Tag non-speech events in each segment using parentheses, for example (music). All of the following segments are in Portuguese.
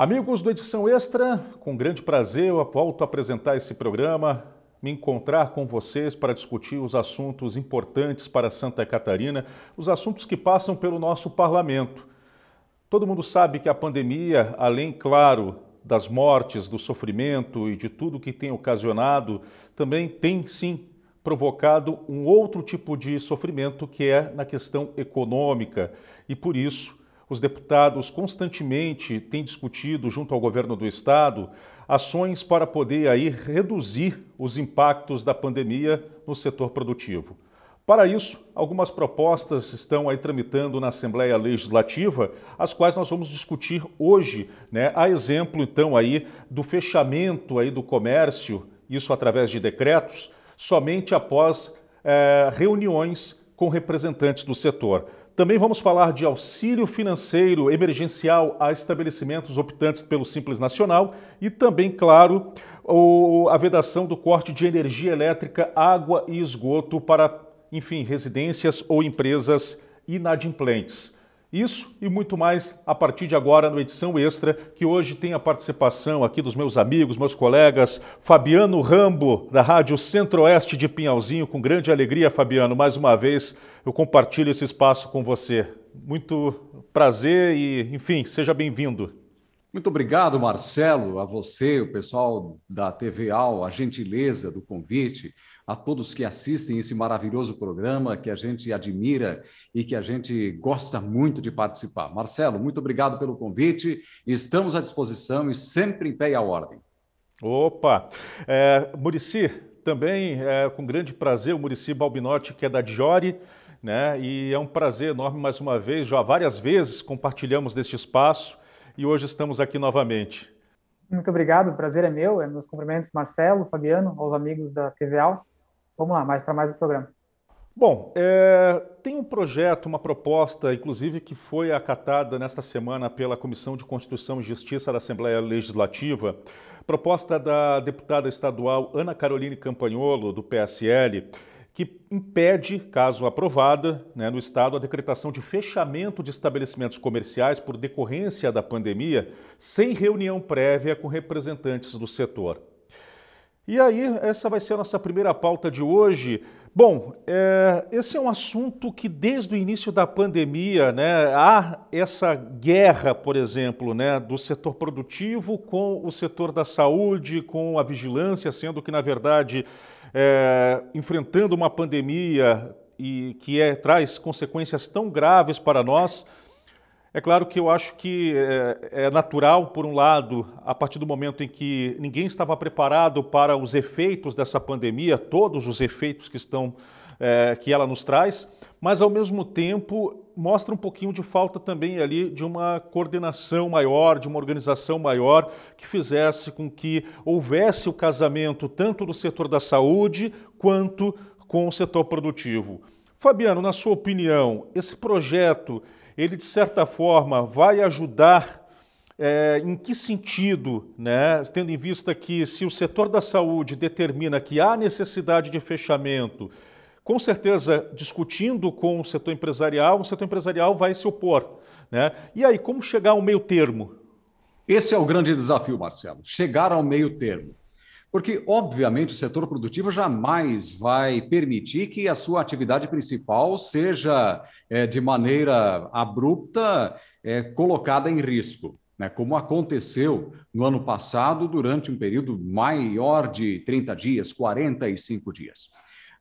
Amigos do Edição Extra, com grande prazer eu volto a apresentar esse programa, me encontrar com vocês para discutir os assuntos importantes para Santa Catarina, os assuntos que passam pelo nosso parlamento. Todo mundo sabe que a pandemia, além, claro, das mortes, do sofrimento e de tudo que tem ocasionado, também tem sim provocado um outro tipo de sofrimento que é na questão econômica. E por isso os deputados constantemente têm discutido junto ao governo do estado ações para poder aí reduzir os impactos da pandemia no setor produtivo. Para isso, algumas propostas estão aí tramitando na Assembleia Legislativa, as quais nós vamos discutir hoje, né? A exemplo então aí do fechamento aí do comércio, isso através de decretos, somente após é, reuniões com representantes do setor. Também vamos falar de auxílio financeiro emergencial a estabelecimentos optantes pelo Simples Nacional e também, claro, a vedação do corte de energia elétrica, água e esgoto para, enfim, residências ou empresas inadimplentes. Isso e muito mais a partir de agora no Edição Extra, que hoje tem a participação aqui dos meus amigos, meus colegas, Fabiano Rambo, da Rádio Centro-Oeste de Pinhalzinho. Com grande alegria, Fabiano, mais uma vez eu compartilho esse espaço com você. Muito prazer e, enfim, seja bem-vindo. Muito obrigado, Marcelo, a você, o pessoal da TV AL, a gentileza do convite a todos que assistem esse maravilhoso programa que a gente admira e que a gente gosta muito de participar. Marcelo, muito obrigado pelo convite. Estamos à disposição e sempre em pé e à ordem. Opa! É, Murici, também é, com grande prazer, o Murici Balbinotti, que é da Diori. Né? E é um prazer enorme mais uma vez, já várias vezes compartilhamos deste espaço e hoje estamos aqui novamente. Muito obrigado, o prazer é meu, é meus cumprimentos, Marcelo, Fabiano, aos amigos da TV Al. Vamos lá, mais para mais do programa. Bom, é, tem um projeto, uma proposta, inclusive, que foi acatada nesta semana pela Comissão de Constituição e Justiça da Assembleia Legislativa, proposta da deputada estadual Ana Caroline Campagnolo, do PSL, que impede, caso aprovada né, no Estado, a decretação de fechamento de estabelecimentos comerciais por decorrência da pandemia, sem reunião prévia com representantes do setor. E aí, essa vai ser a nossa primeira pauta de hoje. Bom, é, esse é um assunto que desde o início da pandemia, né, há essa guerra, por exemplo, né, do setor produtivo com o setor da saúde, com a vigilância, sendo que, na verdade, é, enfrentando uma pandemia e que é, traz consequências tão graves para nós, é claro que eu acho que eh, é natural, por um lado, a partir do momento em que ninguém estava preparado para os efeitos dessa pandemia, todos os efeitos que estão é, que ela nos traz, mas ao mesmo tempo mostra um pouquinho de falta também ali de uma coordenação maior, de uma organização maior que fizesse com que houvesse o casamento tanto do setor da saúde quanto com o setor produtivo. Fabiano, na sua opinião, esse projeto ele de certa forma vai ajudar é, em que sentido, né, tendo em vista que se o setor da saúde determina que há necessidade de fechamento, com certeza discutindo com o setor empresarial, o setor empresarial vai se opor. Né? E aí, como chegar ao meio termo? Esse é o grande desafio, Marcelo, chegar ao meio termo. Porque, obviamente, o setor produtivo jamais vai permitir que a sua atividade principal seja, é, de maneira abrupta, é, colocada em risco né? como aconteceu no ano passado, durante um período maior de 30 dias, 45 dias.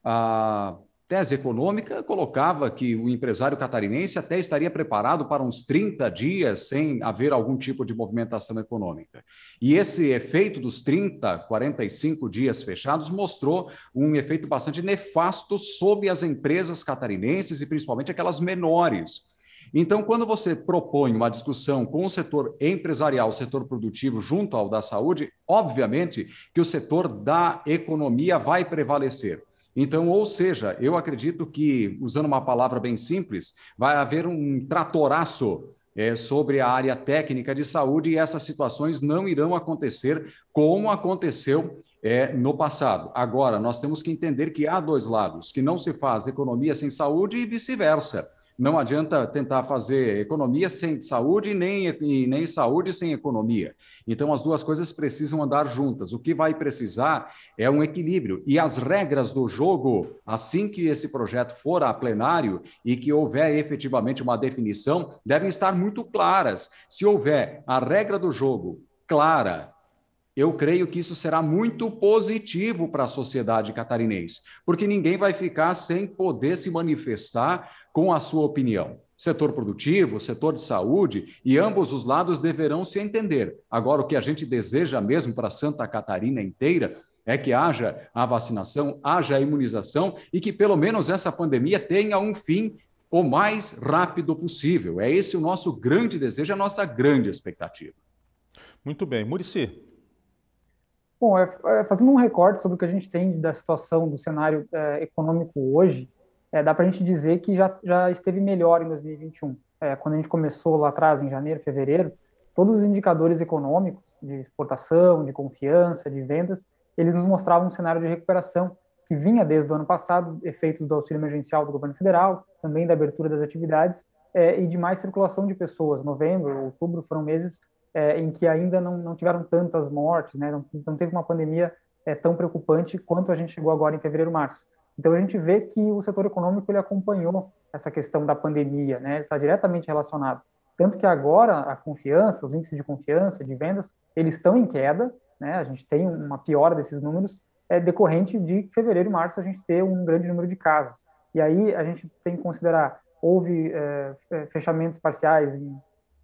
Ah, tese econômica colocava que o empresário catarinense até estaria preparado para uns 30 dias sem haver algum tipo de movimentação econômica. E esse efeito dos 30, 45 dias fechados mostrou um efeito bastante nefasto sobre as empresas catarinenses e principalmente aquelas menores. Então, quando você propõe uma discussão com o setor empresarial, o setor produtivo, junto ao da saúde, obviamente que o setor da economia vai prevalecer. Então, ou seja, eu acredito que, usando uma palavra bem simples, vai haver um tratoraço é, sobre a área técnica de saúde e essas situações não irão acontecer como aconteceu é, no passado. Agora, nós temos que entender que há dois lados, que não se faz economia sem saúde e vice-versa. Não adianta tentar fazer economia sem saúde nem, e nem saúde sem economia. Então, as duas coisas precisam andar juntas. O que vai precisar é um equilíbrio. E as regras do jogo, assim que esse projeto for a plenário e que houver efetivamente uma definição, devem estar muito claras. Se houver a regra do jogo clara, eu creio que isso será muito positivo para a sociedade catarinense, porque ninguém vai ficar sem poder se manifestar com a sua opinião. Setor produtivo, setor de saúde e ambos os lados deverão se entender. Agora, o que a gente deseja mesmo para Santa Catarina inteira é que haja a vacinação, haja a imunização e que pelo menos essa pandemia tenha um fim o mais rápido possível. É esse o nosso grande desejo, a nossa grande expectativa. Muito bem. Murici. Bom, é, é, fazendo um recorte sobre o que a gente tem da situação do cenário é, econômico hoje, é, dá para a gente dizer que já, já esteve melhor em 2021. É, quando a gente começou lá atrás, em janeiro, fevereiro, todos os indicadores econômicos de exportação, de confiança, de vendas, eles nos mostravam um cenário de recuperação que vinha desde o ano passado, efeito do auxílio emergencial do governo federal, também da abertura das atividades é, e de mais circulação de pessoas. Novembro, outubro foram meses é, em que ainda não, não tiveram tantas mortes, né? não, não teve uma pandemia é, tão preocupante quanto a gente chegou agora em fevereiro, março. Então a gente vê que o setor econômico ele acompanhou essa questão da pandemia, né? Ele está diretamente relacionado. Tanto que agora a confiança, os índices de confiança, de vendas, eles estão em queda, né? A gente tem uma piora desses números, é decorrente de fevereiro e março a gente ter um grande número de casos. E aí a gente tem que considerar houve é, é fechamentos parciais em,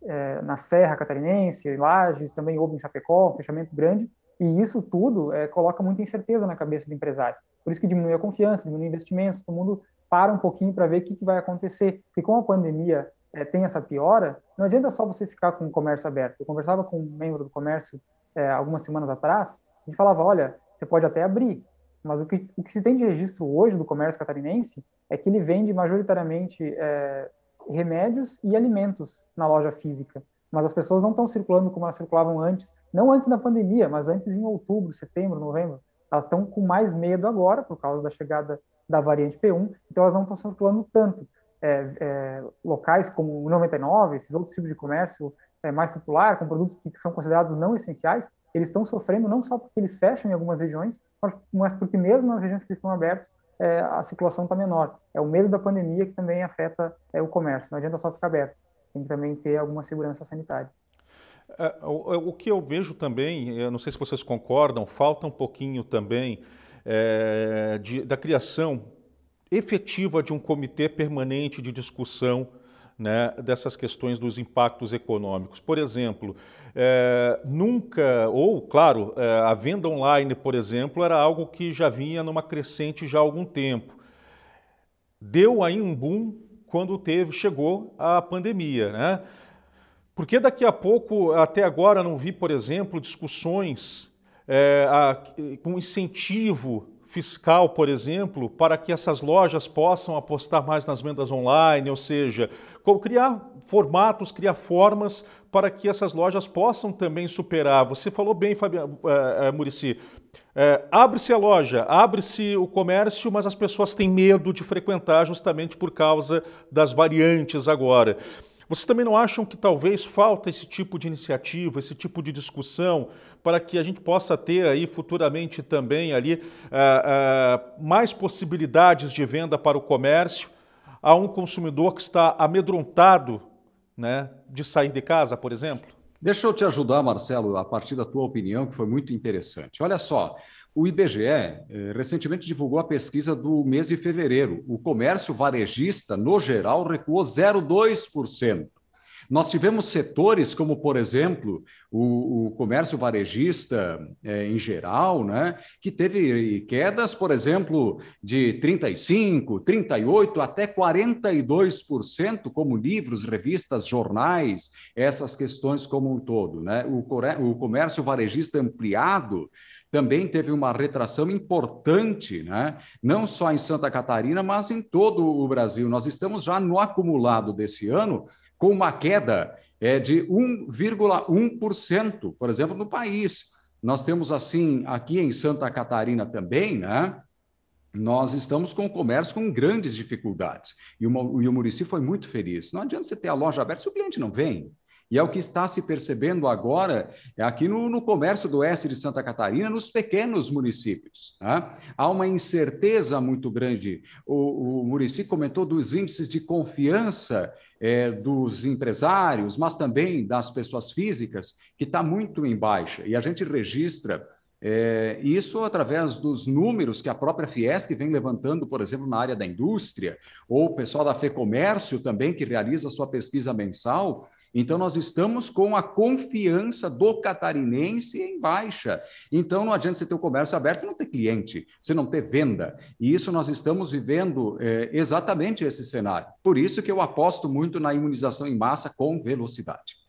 é, na Serra Catarinense, Lages, também houve em Chapecó, um fechamento grande e isso tudo é, coloca muita incerteza na cabeça do empresário. Por isso que diminui a confiança, diminui investimentos, todo mundo para um pouquinho para ver o que, que, vai acontecer. Porque como a pandemia é, tem essa piora, não adianta só você ficar com o comércio aberto. Eu conversava com um membro do comércio é, algumas semanas atrás e falava, olha, você pode até abrir, mas o que, o que se tem de registro hoje do comércio catarinense é que ele vende majoritariamente é, remédios e alimentos na loja física mas as pessoas não estão circulando como elas circulavam antes, não antes da pandemia, mas antes em outubro, setembro, novembro. Elas estão com mais medo agora por causa da chegada da variante P1, então elas não estão circulando tanto. É, é, locais como o 99, esses outros tipos de comércio é, mais popular, com produtos que são considerados não essenciais, eles estão sofrendo não só porque eles fecham em algumas regiões, mas porque mesmo nas regiões que estão abertas, é, a circulação está menor. É o medo da pandemia que também afeta é, o comércio, não adianta só ficar aberto tem que também ter alguma segurança sanitária. É, o, é, o que eu vejo também, eu não sei se vocês concordam, falta um pouquinho também é, de, da criação efetiva de um comitê permanente de discussão né, dessas questões dos impactos econômicos. Por exemplo, é, nunca, ou claro, é, a venda online, por exemplo, era algo que já vinha numa crescente já há algum tempo. Deu aí um boom quando teve, chegou a pandemia. Né? Porque daqui a pouco, até agora, não vi, por exemplo, discussões é, a, com incentivo fiscal, por exemplo, para que essas lojas possam apostar mais nas vendas online, ou seja, criar formatos, criar formas para que essas lojas possam também superar. Você falou bem, Fabiano, é, é, Murici. É, abre-se a loja, abre-se o comércio, mas as pessoas têm medo de frequentar justamente por causa das variantes agora. Vocês também não acham que talvez falta esse tipo de iniciativa, esse tipo de discussão? para que a gente possa ter aí futuramente também ali uh, uh, mais possibilidades de venda para o comércio a um consumidor que está amedrontado né, de sair de casa, por exemplo? Deixa eu te ajudar, Marcelo, a partir da tua opinião, que foi muito interessante. Olha só, o IBGE eh, recentemente divulgou a pesquisa do mês de fevereiro. O comércio varejista, no geral, recuou 0,2%. Nós tivemos setores como, por exemplo, o, o comércio varejista é, em geral, né, que teve quedas, por exemplo, de 35, 38 até 42%, como livros, revistas, jornais, essas questões como um todo. Né? O, o comércio varejista ampliado também teve uma retração importante, né? não só em Santa Catarina, mas em todo o Brasil. Nós estamos já no acumulado desse ano com uma queda é, de 1,1%, por exemplo, no país. Nós temos assim, aqui em Santa Catarina também, né? Nós estamos com o comércio com grandes dificuldades. E o, e o Murici foi muito feliz. Não adianta você ter a loja aberta se o cliente não vem. E é o que está se percebendo agora é aqui no, no comércio do oeste de Santa Catarina, nos pequenos municípios. Tá? Há uma incerteza muito grande. O, o Murici comentou dos índices de confiança é, dos empresários, mas também das pessoas físicas, que está muito em baixa. E a gente registra é, isso através dos números que a própria Fiesc vem levantando, por exemplo, na área da indústria, ou o pessoal da FEComércio também, que realiza sua pesquisa mensal. Então, nós estamos com a confiança do catarinense em baixa. Então, não adianta você ter o comércio aberto e não ter cliente, você não ter venda. E isso nós estamos vivendo é, exatamente esse cenário. Por isso que eu aposto muito na imunização em massa com velocidade.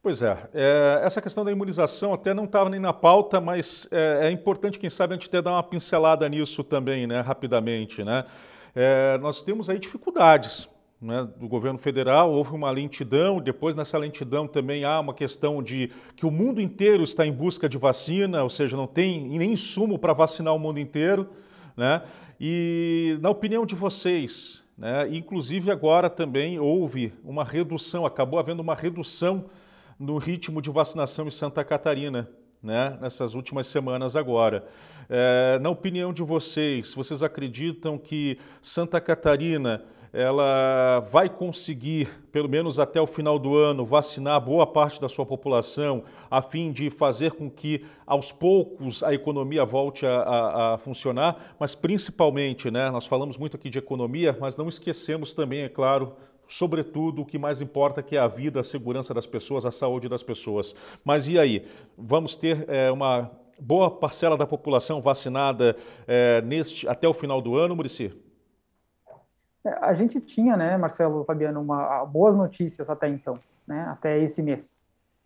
Pois é, é, essa questão da imunização até não estava nem na pauta, mas é, é, importante, quem sabe, a gente até dar uma pincelada nisso também, né, rapidamente. Né? É, nós temos aí dificuldades né, do governo federal, houve uma lentidão, depois nessa lentidão também há uma questão de que o mundo inteiro está em busca de vacina, ou seja, não tem nem insumo para vacinar o mundo inteiro. Né? E, na opinião de vocês, né, inclusive agora também houve uma redução, acabou havendo uma redução no ritmo de vacinação em Santa Catarina, né, nessas últimas semanas agora. É, na opinião de vocês, vocês acreditam que Santa Catarina ela vai conseguir, pelo menos até o final do ano, vacinar boa parte da sua população, a fim de fazer com que, aos poucos, a economia volte a, a, a, funcionar, mas principalmente, né, nós falamos muito aqui de economia, mas não esquecemos também, é claro, sobretudo, o que mais importa, é que é a vida, a segurança das pessoas, a saúde das pessoas. Mas e aí? Vamos ter é, uma boa parcela da população vacinada é, neste, até o final do ano, Murici? É, a gente tinha, né, Marcelo, Fabiano, uma, ah, boas notícias até então, né, até esse mês.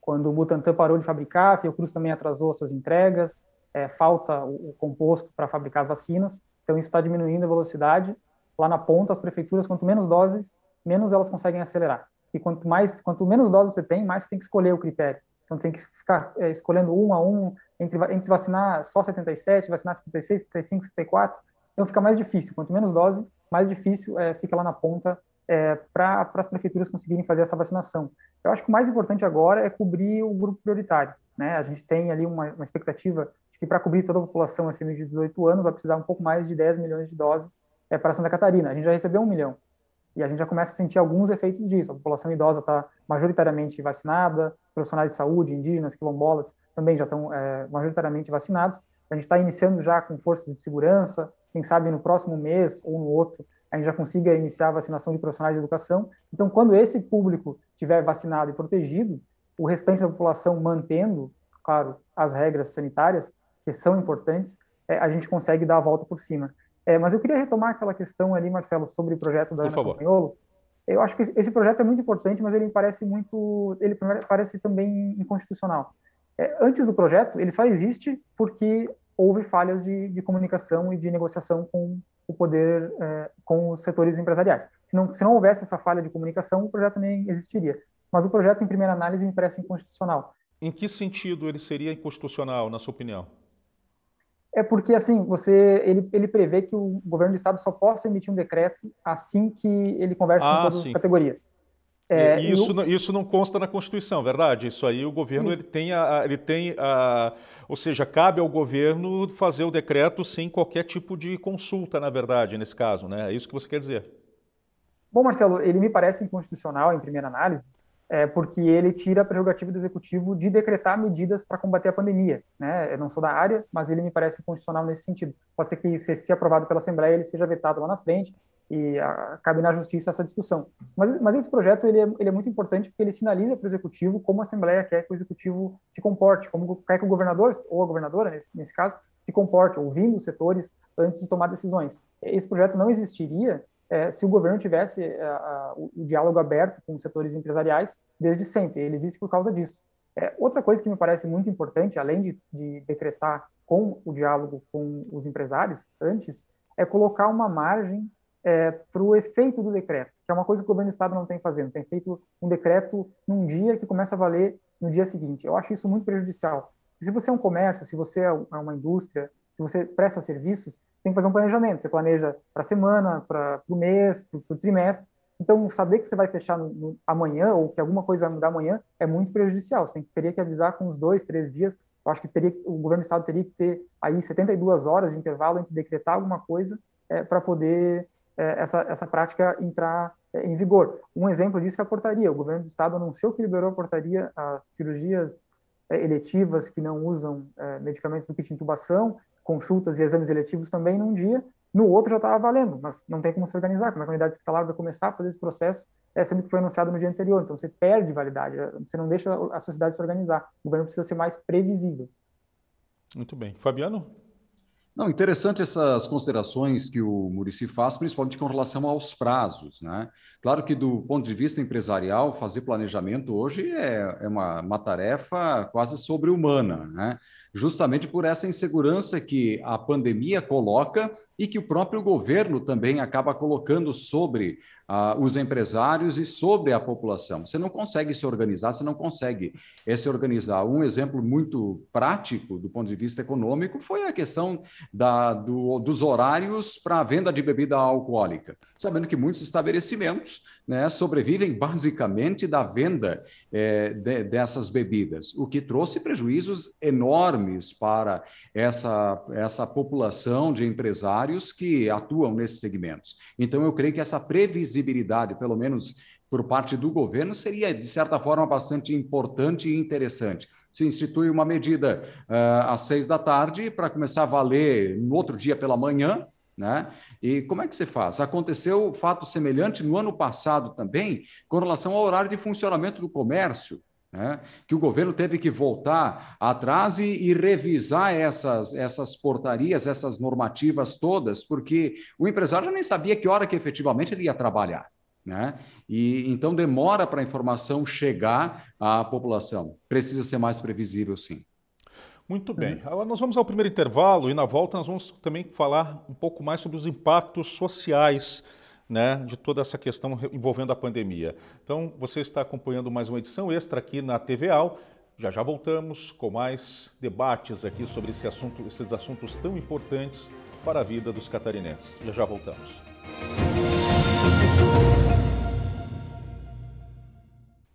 Quando o Butantan parou de fabricar, a Fiocruz também atrasou suas entregas, é, falta o, o composto para fabricar as vacinas, então isso está diminuindo a velocidade. Lá na ponta, as prefeituras, quanto menos doses, menos elas conseguem acelerar. E quanto mais, quanto menos doses você tem, mais você tem que escolher o critério. Então tem que ficar é, escolhendo um a um entre, entre vacinar só 77, vacinar 76, 75, 74. Então fica mais difícil. Quanto menos dose, mais difícil é, fica lá na ponta é, para as prefeituras conseguirem fazer essa vacinação. Eu acho que o mais importante agora é cobrir o grupo prioritário. Né? A gente tem ali uma, uma expectativa de que para cobrir toda a população acima de 18 anos vai precisar um pouco mais de 10 milhões de doses é, para Santa Catarina. A gente já recebeu um milhão. E a gente já começa a sentir alguns efeitos disso. A população idosa está majoritariamente vacinada, profissionais de saúde, indígenas, quilombolas, também já estão é, eh, majoritariamente vacinados. A gente está iniciando já com forças de segurança, quem sabe no próximo mês ou no outro a gente já consiga iniciar a vacinação de profissionais de educação. Então, quando esse público tiver vacinado e protegido, o restante da população mantendo, claro, as regras sanitárias, que são importantes, é, a gente consegue dar a volta por cima. É, mas eu queria retomar aquela questão ali, Marcelo, sobre o projeto da Por favor. Eu acho que esse projeto é muito importante, mas ele parece muito, ele parece também inconstitucional. É, antes do projeto, ele só existe porque houve falhas de, de comunicação e de negociação com o poder, é, com os setores empresariais. Se não, se não houvesse essa falha de comunicação, o projeto nem existiria. Mas o projeto, em primeira análise, me parece inconstitucional. Em que sentido ele seria inconstitucional, na sua opinião? É porque, assim, você ele, ele prevê que o governo do estado só possa emitir um decreto assim que ele conversa ah, com todas sim. as categorias. É, é isso, eu... isso não consta na Constituição, verdade? Isso aí o governo ele tem, a, ele tem a, ou seja, cabe ao governo fazer o decreto sem qualquer tipo de consulta, na verdade, nesse caso, né? É isso que você quer dizer? Bom, Marcelo, ele me parece inconstitucional em primeira análise, é, porque ele tira a prerrogativa do executivo de decretar medidas para combater a pandemia. Né? Eu não sou da área, mas ele me parece constitucional nesse sentido. Pode ser que, se, se aprovado pela Assembleia, ele seja vetado lá na frente e a, cabe na Justiça essa discussão. Mas, mas esse projeto ele é, ele é muito importante porque ele sinaliza para o Executivo como a Assembleia quer que o Executivo se comporte, como quer que o governador, ou a governadora, nesse, nesse caso, se comporte, ouvindo os setores antes de tomar decisões. Esse projeto não existiria é, se o governo tivesse é, a, o, o, diálogo aberto com os setores empresariais desde sempre. Ele existe por causa disso. É, outra coisa que me parece muito importante, além de, de decretar com o diálogo com os empresários antes, é colocar uma margem é, para o efeito do decreto, que é uma coisa que o governo do Estado não tem fazendo, tem feito um decreto num dia que começa a valer no dia seguinte. Eu acho isso muito prejudicial. Se você é um comércio, se você é, é uma indústria, se você presta serviços, tem que fazer um planejamento. Você planeja para a semana, para o mês, para o trimestre. Então, saber que você vai fechar no, no, amanhã ou que alguma coisa vai mudar amanhã é muito prejudicial. Você teria que avisar com uns dois, três dias. Eu acho que teria, o governo do estado teria que ter aí 72 horas de intervalo entre decretar alguma coisa é, para poder é, essa, essa prática entrar é, em vigor. Um exemplo disso é a portaria. O governo do estado anunciou que liberou a portaria as cirurgias é, eletivas que não usam é, medicamentos do kit de intubação consultas e exames eletivos também num dia, no outro já estava valendo, mas não tem como se organizar, como é a unidade hospitalar vai começar a fazer esse processo, é sendo que foi anunciado no dia anterior, então você perde validade, é, você não deixa a sociedade se organizar, o governo precisa ser mais previsível. Muito bem. Fabiano? Não, interessante essas considerações que o Murici faz, principalmente com relação aos prazos. Né? Claro que, do ponto de vista empresarial, fazer planejamento hoje é, é uma, uma, tarefa quase sobre-humana. Né? justamente por essa insegurança que a pandemia coloca e que o próprio governo também acaba colocando sobre ah, os empresários e sobre a população. Você não consegue se organizar, você não consegue eh, se organizar. Um exemplo muito prático do ponto de vista econômico foi a questão da, do, dos horários para a venda de bebida alcoólica, sabendo que muitos estabelecimentos né, sobrevivem basicamente da venda eh, de, dessas bebidas, o que trouxe prejuízos enormes para essa, essa população de empresários que atuam nesses segmentos. Então, eu creio que essa previsibilidade, pelo menos por parte do governo, seria, de certa forma, bastante importante e interessante se institui uma medida uh, às seis da tarde para começar a valer no outro dia pela manhã, né? E como é que se faz? Aconteceu fato semelhante no ano passado também, com relação ao horário de funcionamento do comércio, né? que o governo teve que voltar atrás e, e, revisar essas, essas portarias, essas normativas todas, porque o empresário já nem sabia que hora que efetivamente ele ia trabalhar. Né? E então demora para a informação chegar à população. Precisa ser mais previsível, sim. Muito bem. Uhum. Agora nós vamos ao primeiro intervalo e na volta nós vamos também falar um pouco mais sobre os impactos sociais né, de toda essa questão envolvendo a pandemia. Então, você está acompanhando mais uma edição extra aqui na TVAL. Já já voltamos com mais debates aqui sobre esse assunto, esses assuntos tão importantes para a vida dos catarinenses. Já já voltamos.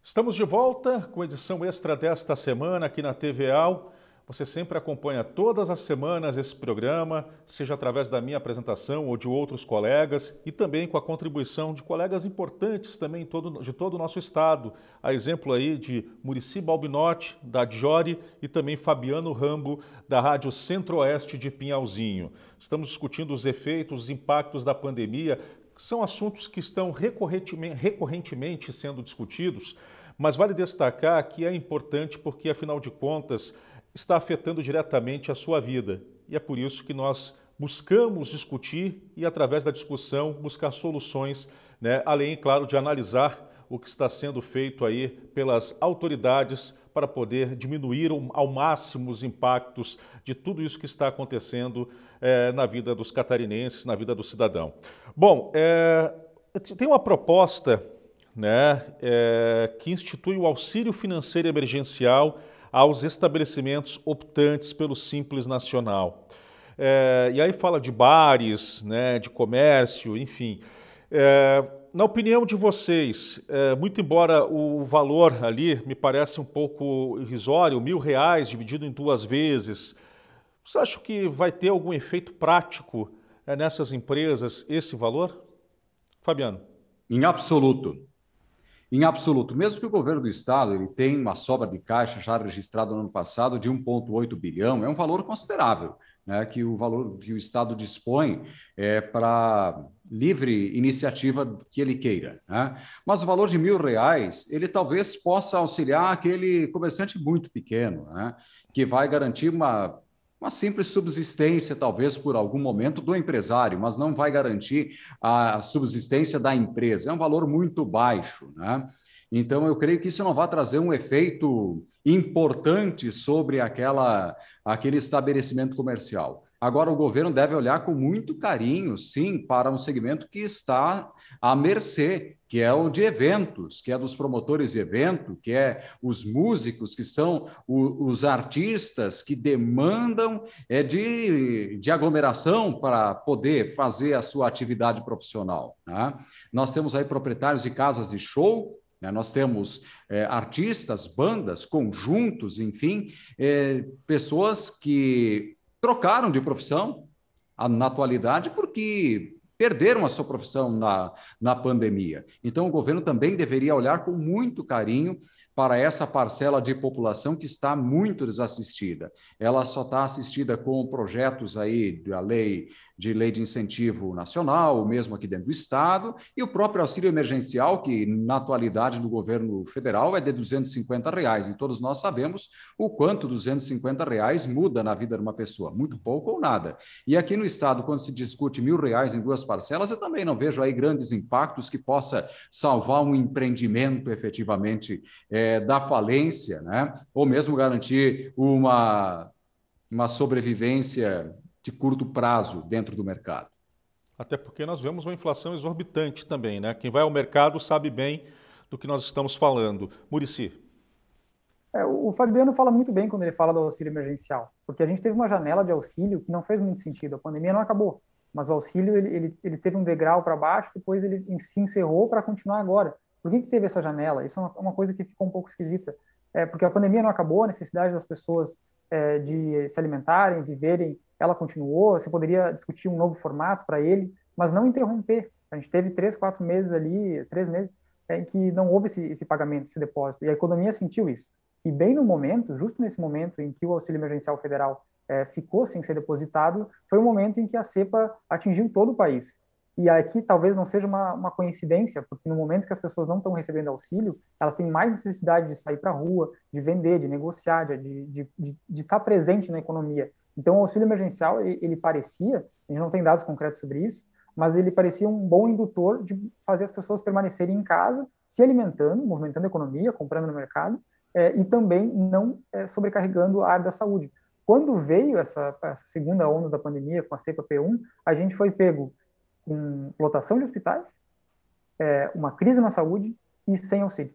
Estamos de volta com a edição extra desta semana aqui na TVAL. Você sempre acompanha todas as semanas esse programa, seja através da minha apresentação ou de outros colegas, e também com a contribuição de colegas importantes também de todo o nosso estado. A exemplo aí de Murici Balbinotti, da Diori, e também Fabiano Rambo, da Rádio Centro-Oeste de Pinhalzinho. Estamos discutindo os efeitos, os impactos da pandemia, são assuntos que estão recorrentemente sendo discutidos, mas vale destacar que é importante porque, afinal de contas, está afetando diretamente a sua vida. E é por isso que nós buscamos discutir e, através da discussão, buscar soluções, né? além, claro, de analisar o que está sendo feito aí pelas autoridades para poder diminuir ao máximo os impactos de tudo isso que está acontecendo é, na vida dos catarinenses, na vida do cidadão. Bom, é, tem uma proposta né, é, que institui o auxílio financeiro emergencial aos estabelecimentos optantes pelo Simples Nacional. É, e aí fala de bares, né, de comércio, enfim. É, na opinião de vocês, é, muito embora o valor ali me parece um pouco irrisório, mil reais dividido em duas vezes, vocês acham que vai ter algum efeito prático é, nessas empresas esse valor? Fabiano. Em absoluto em absoluto, mesmo que o governo do estado ele tenha uma sobra de caixa já registrada no ano passado de 1,8 bilhão, é um valor considerável, né, que o valor que o estado dispõe é para livre iniciativa que ele queira. Né? Mas o valor de mil reais ele talvez possa auxiliar aquele comerciante muito pequeno, né, que vai garantir uma uma simples subsistência, talvez por algum momento, do empresário, mas não vai garantir a subsistência da empresa. É um valor muito baixo, né? Então, eu creio que isso não vai trazer um efeito importante sobre aquela, aquele estabelecimento comercial. Agora, o governo deve olhar com muito carinho, sim, para um segmento que está à mercê, que é o de eventos, que é dos promotores de evento, que é os músicos, que são o, os artistas que demandam é, de, de aglomeração para poder fazer a sua atividade profissional. Né? Nós temos aí proprietários de casas de show né? nós temos é, artistas, bandas, conjuntos, enfim, é, pessoas que trocaram de profissão na atualidade porque perderam a sua profissão na, na pandemia. Então, o governo também deveria olhar com muito carinho para essa parcela de população que está muito desassistida. Ela só está assistida com projetos aí da lei de lei de incentivo nacional, mesmo aqui dentro do Estado, e o próprio auxílio emergencial, que na atualidade do governo federal é de 250 reais, e todos nós sabemos o quanto 250 reais muda na vida de uma pessoa, muito pouco ou nada. E aqui no Estado, quando se discute mil reais em duas parcelas, eu também não vejo aí grandes impactos que possa salvar um empreendimento efetivamente é, da falência, né? ou mesmo garantir uma uma sobrevivência de curto prazo dentro do mercado. Até porque nós vemos uma inflação exorbitante também, né? Quem vai ao mercado sabe bem do que nós estamos falando. Murici. É, o Fabiano fala muito bem quando ele fala do auxílio emergencial, porque a gente teve uma janela de auxílio que não fez muito sentido. A pandemia não acabou, mas o auxílio ele, ele, ele teve um degrau para baixo, depois ele se encerrou para continuar agora. Por que, que teve essa janela? Isso é uma, uma coisa que ficou um pouco esquisita. É porque a pandemia não acabou, a necessidade das pessoas é, de se alimentarem, viverem ela continuou, você poderia discutir um novo formato para ele, mas não interromper. A gente teve três, quatro meses ali, três meses, é, em que não houve esse, esse pagamento, esse depósito, e a economia sentiu isso. E bem no momento, justo nesse momento em que o auxílio emergencial federal é, ficou sem ser depositado, foi o momento em que a cepa atingiu todo o país. E aqui talvez não seja uma, uma, coincidência, porque no momento que as pessoas não estão recebendo auxílio, elas têm mais necessidade de sair para a rua, de vender, de negociar, de de, de, de estar tá presente na economia. Então, o auxílio emergencial, ele, parecia, a gente não tem dados concretos sobre isso, mas ele parecia um bom indutor de fazer as pessoas permanecerem em casa, se alimentando, movimentando a economia, comprando no mercado, é, e também não é, sobrecarregando a área da saúde. Quando veio essa, essa, segunda onda da pandemia com a cepa P1, a gente foi pego com lotação de hospitais, é, uma crise na saúde e sem auxílio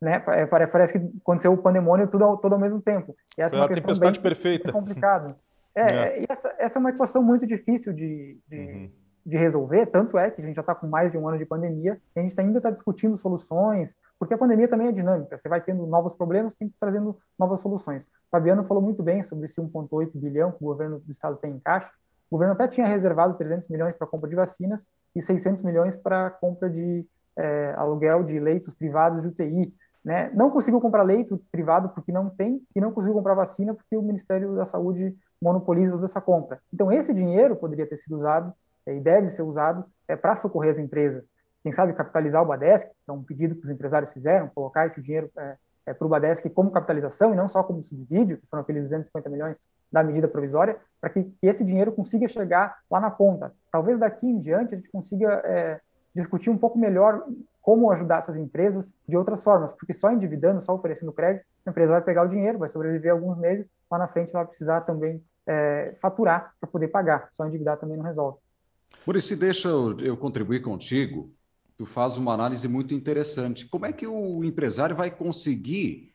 né? É, parece que aconteceu o pandemônio tudo ao, ao mesmo tempo. E essa é uma tempestade bem, perfeita. complicado. (laughs) É, é, é. E essa, essa é uma equação muito difícil de, de, uhum. de resolver, tanto é que a gente já está com mais de um ano de pandemia, e a gente ainda está discutindo soluções, porque a pandemia também é dinâmica, você vai tendo novos problemas, tem que trazendo novas soluções. O Fabiano falou muito bem sobre esse 1,8 bilhão que o governo do estado tem em caixa, o governo até tinha reservado 300 milhões para compra de vacinas e 600 milhões para compra de é, aluguel de leitos privados de UTI. Né? Não conseguiu comprar leito privado porque não tem, e não conseguiu comprar vacina porque o Ministério da Saúde monopoliza essa compra. Então, esse dinheiro poderia ter sido usado é, e deve ser usado é, para socorrer as empresas. Quem sabe capitalizar o Badesc, que é um pedido que os empresários fizeram, colocar esse dinheiro é, é, para o Badesc como capitalização e não só como subsídio, que foram aqueles 250 milhões da medida provisória, para que, que, esse dinheiro consiga chegar lá na ponta. Talvez daqui em diante a gente consiga é, discutir um pouco melhor como ajudar essas empresas de outras formas, porque só endividando, só oferecendo crédito, a empresa vai pegar o dinheiro, vai sobreviver alguns meses, lá na frente vai precisar também é, faturar para poder pagar, só endividar também não resolve. Murici, deixa eu, contribuir contigo. Tu faz uma análise muito interessante. Como é que o empresário vai conseguir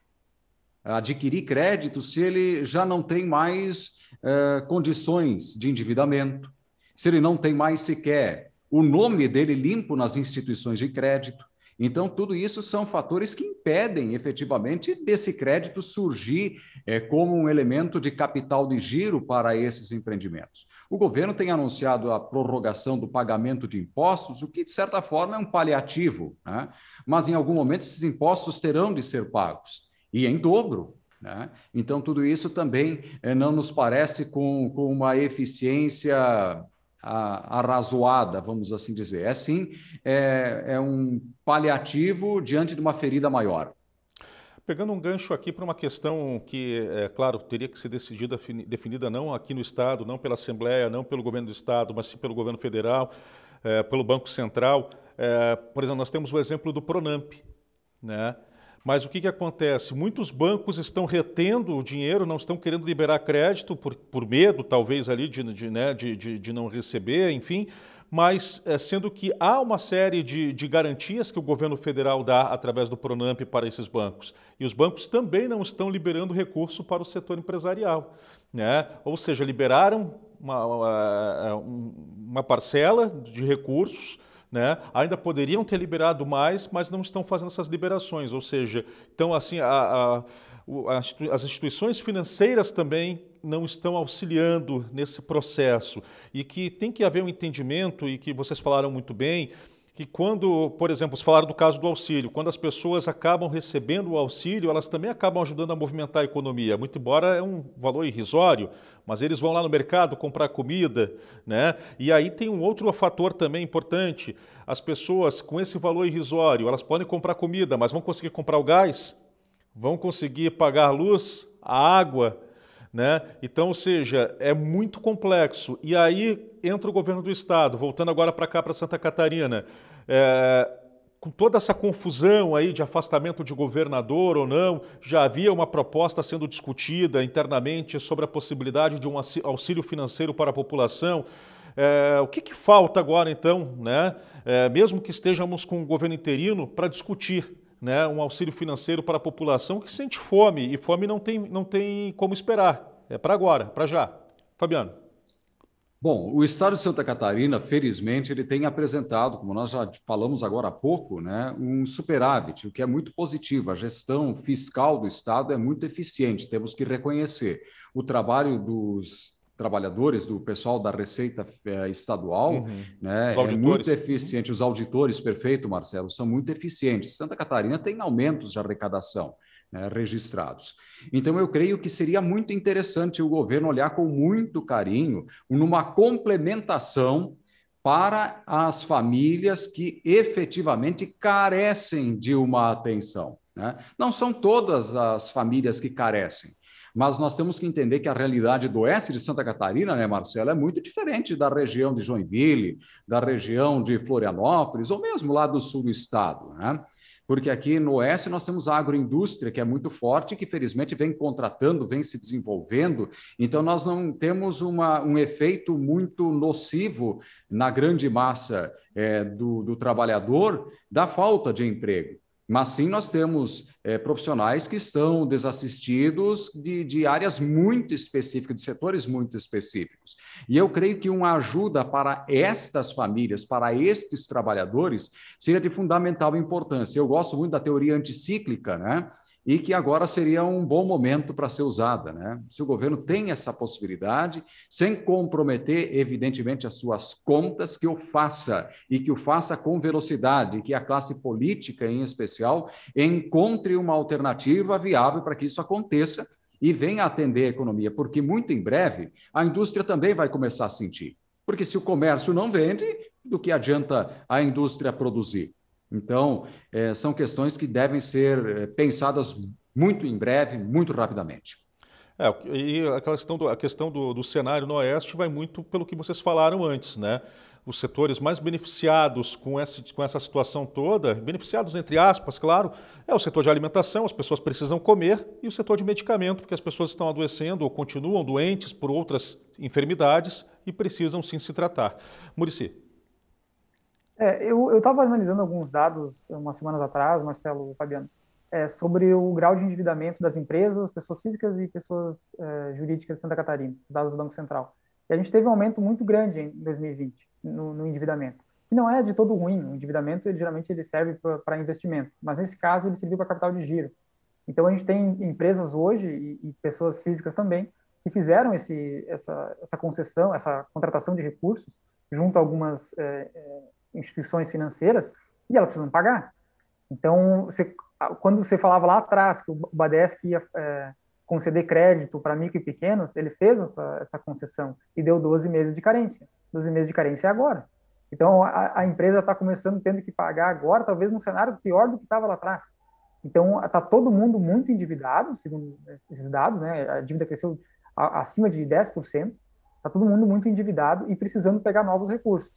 adquirir crédito se ele já não tem mais é, condições de endividamento, se ele não tem mais sequer o nome dele limpo nas instituições de crédito. Então, tudo isso são fatores que impedem efetivamente desse crédito surgir é, como um elemento de capital de giro para esses empreendimentos. O governo tem anunciado a prorrogação do pagamento de impostos, o que, de certa forma, é um paliativo, né? mas em algum momento esses impostos terão de ser pagos, e em dobro. Né? Então, tudo isso também é, não nos parece com, com uma eficiência arrazoada, vamos assim dizer. É sim, é, é um paliativo diante de uma ferida maior. Pegando um gancho aqui para uma questão que, é, claro, teria que ser decidida, definida não aqui no Estado, não pela Assembleia, não pelo governo do Estado, mas sim pelo governo federal, é, pelo Banco Central. É, por exemplo, nós temos o exemplo do Pronamp, né? Mas o que, que acontece? Muitos bancos estão retendo o dinheiro, não estão querendo liberar crédito por, por medo, talvez, ali de, de, né, de, de, de não receber, enfim mas eh, sendo que há uma série de, de, garantias que o governo federal dá através do Pronamp para esses bancos. E os bancos também não estão liberando recurso para o setor empresarial. Né? Ou seja, liberaram uma, uma, eh, uma parcela de recursos né? Ainda poderiam ter liberado mais, mas não estão fazendo essas liberações. Ou seja, então assim a, a, as instituições financeiras também não estão auxiliando nesse processo e que tem que haver um entendimento e que vocês falaram muito bem que quando, por exemplo, vocês falaram do caso do auxílio, quando as pessoas acabam recebendo o auxílio, elas também acabam ajudando a movimentar a economia, muito embora é um valor irrisório, mas eles vão lá no mercado comprar comida, né? E aí tem um outro fator também importante. As pessoas com esse valor irrisório, elas podem comprar comida, mas vão conseguir comprar o gás, vão conseguir pagar a luz, a água, né? Então, ou seja, é muito complexo. E aí entra o governo do estado, voltando agora para cá, para Santa Catarina. É, com toda essa confusão aí de afastamento de governador ou não, já havia uma proposta sendo discutida internamente sobre a possibilidade de um auxílio financeiro para a população. É, o que, que, falta agora, então, né? É, mesmo que estejamos com o governo interino, para discutir né, um auxílio financeiro para a população que sente fome e fome não tem, não tem como esperar. É para agora, para já. Fabiano. Bom, o Estado de Santa Catarina, felizmente, ele tem apresentado, como nós já falamos agora há pouco, né, um superávit, o que é muito positivo. A gestão fiscal do Estado é muito eficiente, temos que reconhecer. O trabalho dos trabalhadores, do pessoal da Receita eh, Estadual, uhum. né, é muito eficiente. Os auditores, perfeito, Marcelo, são muito eficientes. Santa Catarina tem aumentos de arrecadação. Né, registrados. Então, eu creio que seria muito interessante o governo olhar com muito carinho numa complementação para as famílias que efetivamente carecem de uma atenção. Né? Não são todas as famílias que carecem. Mas nós temos que entender que a realidade do oeste de Santa Catarina, né, Marcelo, é muito diferente da região de Joinville, da região de Florianópolis, ou mesmo lá do sul do estado. Né? porque aqui no Oeste nós temos a agroindústria, que é muito forte, que felizmente vem contratando, vem se desenvolvendo, então nós não temos uma, um efeito muito nocivo na grande massa é, do, do trabalhador da falta de emprego. Mas sim, nós temos é, profissionais que estão desassistidos de, de áreas muito específicas, de setores muito específicos. E eu creio que uma ajuda para estas famílias, para estes trabalhadores, seria de fundamental importância. Eu gosto muito da teoria anticíclica, né? e que agora seria um bom momento para ser usada. Né? Se o governo tem essa possibilidade, sem comprometer, evidentemente, as suas contas, que o faça, e que o faça com velocidade, que a classe política, em especial, encontre uma alternativa viável para que isso aconteça e venha atender a economia, porque muito em breve a indústria também vai começar a sentir. Porque se o comércio não vende, do que adianta a indústria produzir? Então, é, são questões que devem ser eh, pensadas muito em breve, muito rapidamente. É, e a questão, do, a questão do, do cenário no Oeste vai muito pelo que vocês falaram antes, né? os setores mais beneficiados com, esse, com, essa situação toda, beneficiados entre aspas, claro, é o setor de alimentação, as pessoas precisam comer, e o setor de medicamento, porque as pessoas estão adoecendo ou continuam doentes por outras enfermidades e precisam sim se tratar. Murici. É, eu estava analisando alguns dados umas semanas atrás, Marcelo Fabiano, é, sobre o grau de endividamento das empresas, pessoas físicas e pessoas é, jurídicas de Santa Catarina, dados do Banco Central. E a gente teve um aumento muito grande em 2020 no, no endividamento, que não é de todo ruim. O endividamento, ele, geralmente, ele serve para investimento, mas nesse caso ele serviu para capital de giro. Então a gente tem empresas hoje e, e pessoas físicas também que fizeram esse, essa, essa concessão, essa contratação de recursos junto a algumas é, é instituições financeiras e elas precisam pagar. Então, você, quando você falava lá atrás que o Badesc ia é, conceder crédito para micro e pequenos, ele fez essa, essa, concessão e deu 12 meses de carência. 12 meses de carência é agora. Então, a, a empresa está começando tendo que pagar agora, talvez num cenário pior do que estava lá atrás. Então, está todo mundo muito endividado, segundo esses dados, né? A dívida cresceu acima de 10%. Está todo mundo muito endividado e precisando pegar novos recursos.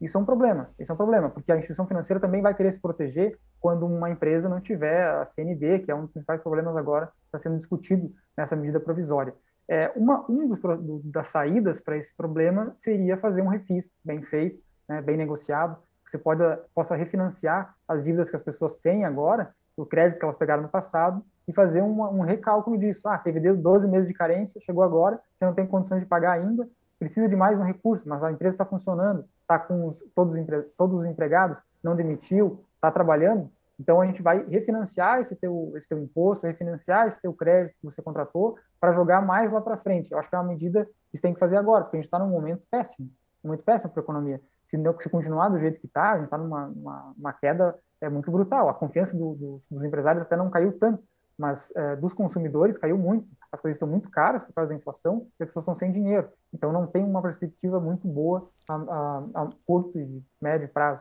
Isso é um problema, isso é um problema, porque a instituição financeira também vai querer se proteger quando uma empresa não tiver a CNB, que é um dos principais problemas agora, está sendo discutido nessa medida provisória. É, uma um dos, do, das saídas para esse problema seria fazer um refis bem feito, né, bem negociado, que você pode, possa refinanciar as dívidas que as pessoas têm agora, o crédito que elas pegaram no passado, e fazer uma, um recálculo disso. Ah, teve 12 meses de carência, chegou agora, você não tem condições de pagar ainda, precisa de mais um recurso, mas a empresa está funcionando, está com os, todos, todos os empregados, não demitiu, está trabalhando, então a gente vai refinanciar esse teu, esse teu imposto, refinanciar esse teu crédito que você contratou para jogar mais lá para frente. Eu acho que é uma medida que você tem que fazer agora, porque a gente está num momento péssimo, muito péssimo para a economia. Se, se continuar do jeito que está, a gente está numa, queda é muito brutal. A confiança do, do, dos empresários até não caiu tanto mas é, dos consumidores caiu muito. As coisas estão muito caras por causa da inflação e as pessoas estão sem dinheiro. Então não tem uma perspectiva muito boa a, a, a curto e médio prazo.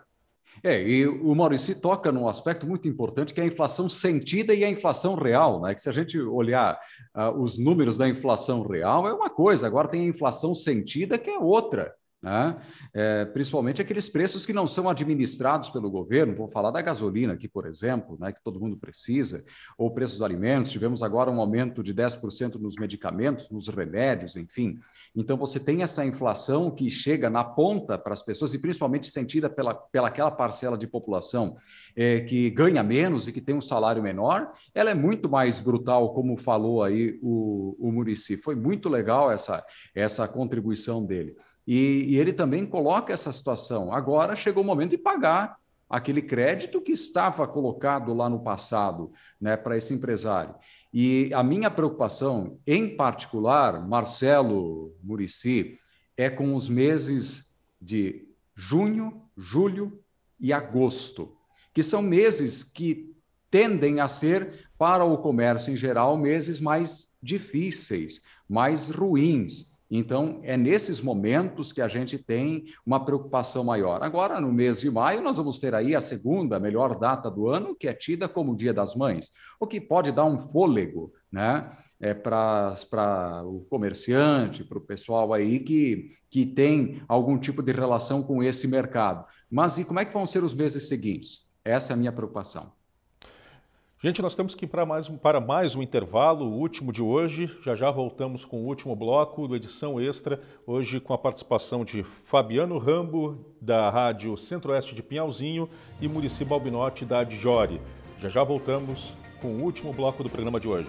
É, e o Maurício toca num aspecto muito importante que é a inflação sentida e a inflação real, né? Que se a gente olhar uh, os números da inflação real é uma coisa, agora tem a inflação sentida que é outra. Né? É, principalmente aqueles preços que não são administrados pelo governo. Vou falar da gasolina aqui, por exemplo, né, que todo mundo precisa, ou preços dos alimentos. Tivemos agora um aumento de 10% nos medicamentos, nos remédios, enfim. Então, você tem essa inflação que chega na ponta para as pessoas e principalmente sentida pela, pela aquela parcela de população é, que ganha menos e que tem um salário menor. Ela é muito mais brutal, como falou aí o, o Murici. Foi muito legal essa, essa contribuição dele. E, e ele também coloca essa situação. Agora chegou o momento de pagar aquele crédito que estava colocado lá no passado né, para esse empresário. E a minha preocupação, em particular, Marcelo Murici, é com os meses de junho, julho e agosto, que são meses que tendem a ser, para o comércio em geral, meses mais difíceis, mais ruins. Então, é nesses momentos que a gente tem uma preocupação maior. Agora, no mês de maio, nós vamos ter aí a segunda melhor data do ano, que é tida como Dia das Mães, o que pode dar um fôlego né, é, para o comerciante, para o pessoal aí que, que tem algum tipo de relação com esse mercado. Mas e como é que vão ser os meses seguintes? Essa é a minha preocupação. Gente, nós temos que ir para mais, um, para mais um intervalo, o último de hoje. Já já voltamos com o último bloco do Edição Extra, hoje com a participação de Fabiano Rambo, da Rádio Centro-Oeste de Pinhalzinho, e Murici Balbinotti, da Adjore. Já já voltamos com o último bloco do programa de hoje.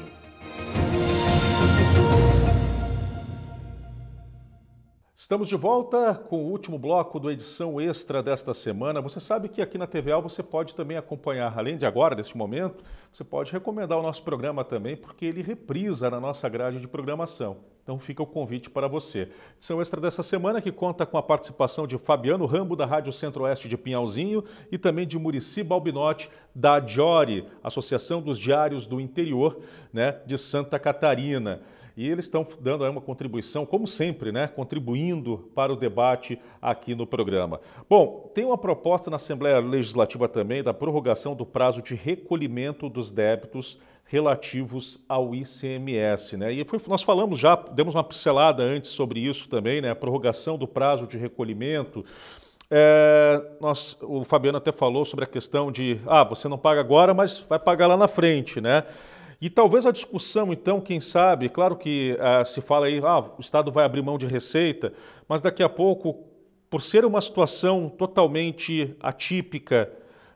Estamos de volta com o último bloco do edição extra desta semana. Você sabe que aqui na TVA você pode também acompanhar, além de agora, neste momento, você pode recomendar o nosso programa também, porque ele reprisa na nossa grade de programação. Então fica o convite para você. Edição extra dessa semana que conta com a participação de Fabiano Rambo, da Rádio Centro-Oeste de Pinhalzinho, e também de Murici Balbinotti, da Diori, Associação dos Diários do Interior né, de Santa Catarina. E eles estão dando uma contribuição, como sempre, né? contribuindo para o debate aqui no programa. Bom, tem uma proposta na Assembleia Legislativa também da prorrogação do prazo de recolhimento dos débitos relativos ao ICMS. Né? E foi, nós falamos já, demos uma pincelada antes sobre isso também, né? a prorrogação do prazo de recolhimento. É, nós, o Fabiano até falou sobre a questão de, ah, você não paga agora, mas vai pagar lá na frente, né? E talvez a discussão, então, quem sabe, claro que ah, se fala aí, ah, o Estado vai abrir mão de receita, mas daqui a pouco, por ser uma situação totalmente atípica,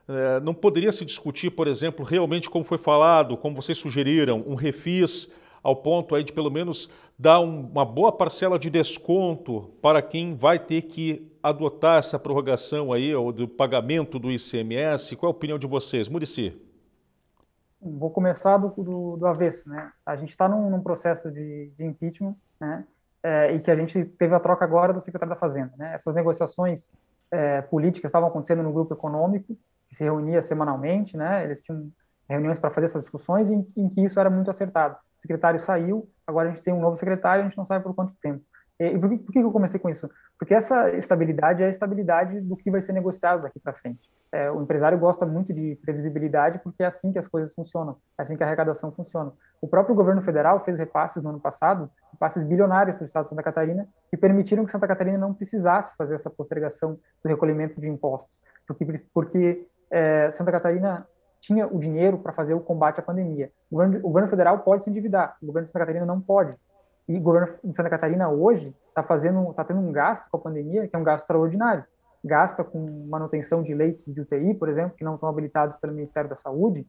eh, não poderia se discutir, por exemplo, realmente como foi falado, como vocês sugeriram, um refis ao ponto aí de pelo menos dar um, uma boa parcela de desconto para quem vai ter que adotar essa prorrogação aí, ou do pagamento do ICMS. Qual é a opinião de vocês, Murici? vou começar do, do, do, avesso, né? A gente está num, num, processo de, de impeachment, né? É, e que a gente teve a troca agora do secretário da Fazenda, né? Essas negociações é, políticas estavam acontecendo no grupo econômico, que se reunia semanalmente, né? Eles tinham reuniões para fazer essas discussões em, em, que isso era muito acertado. O secretário saiu, agora a gente tem um novo secretário, a gente não sabe por quanto tempo. E, e por, que, por que eu comecei com isso? Porque essa estabilidade é a estabilidade do que vai ser negociado daqui para frente. É, o empresário gosta muito de previsibilidade porque é assim que as coisas funcionam, é assim que a arrecadação funciona. O próprio governo federal fez repasses no ano passado, repasses bilionários para o estado de Santa Catarina, que permitiram que Santa Catarina não precisasse fazer essa postergação do recolhimento de impostos, porque, porque é, Santa Catarina tinha o dinheiro para fazer o combate à pandemia. O governo, o governo federal pode se endividar, o governo de Santa Catarina não pode. E o governo de Santa Catarina hoje está fazendo, está tendo um gasto com a pandemia que é um gasto extraordinário gasta com manutenção de leitos de UTI, por exemplo, que não estão habilitados pelo Ministério da Saúde,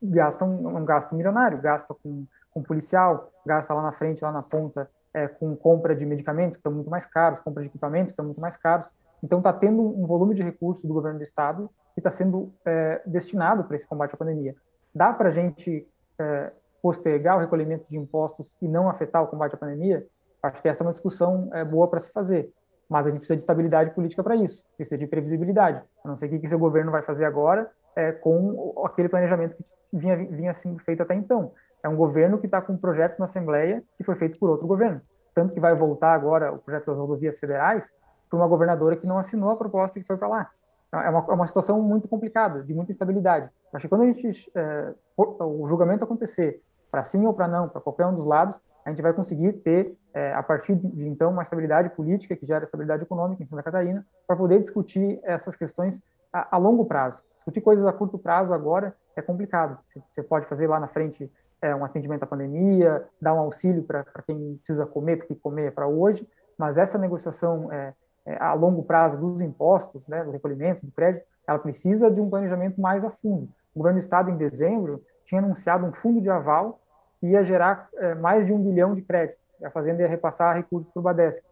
gasta um, é um gasto milionário, gasta com, com policial, gasta lá na frente, lá na ponta, é, com compra de medicamentos que estão muito mais caros, compra de equipamentos que estão muito mais caros. Então está tendo um volume de recursos do governo do estado que está sendo é, destinado para esse combate à pandemia. Dá para a gente é, postergar o recolhimento de impostos e não afetar o combate à pandemia? Acho que essa é uma discussão é, boa para se fazer. Mas a gente precisa de estabilidade política para isso, precisa de previsibilidade. Eu não sei o que, que seu governo vai fazer agora é, com aquele planejamento que vinha, vinha sendo feito até então. É um governo que está com um projeto na Assembleia que foi feito por outro governo. Tanto que vai voltar agora o projeto das rodovias federais para uma governadora que não assinou a proposta que foi para lá. Então, é uma, é uma, situação muito complicada, de muita instabilidade. Acho que quando a gente, é, o julgamento acontecer para sim ou para não, para qualquer um dos lados, a gente vai conseguir ter, é, a partir de, então, uma estabilidade política que gera estabilidade econômica em Santa Catarina, para poder discutir essas questões a, a, longo prazo. Discutir coisas a curto prazo agora é complicado. Você pode fazer lá na frente é, um atendimento à pandemia, dar um auxílio para quem precisa comer, porque comer é para hoje, mas essa negociação é, é, a longo prazo dos impostos, né, do recolhimento, do crédito, ela precisa de um planejamento mais a fundo. O governo do Estado, em dezembro, tinha anunciado um fundo de aval que ia gerar é, mais de um bilhão de crédito. A Fazenda ia repassar recursos para o Badesc.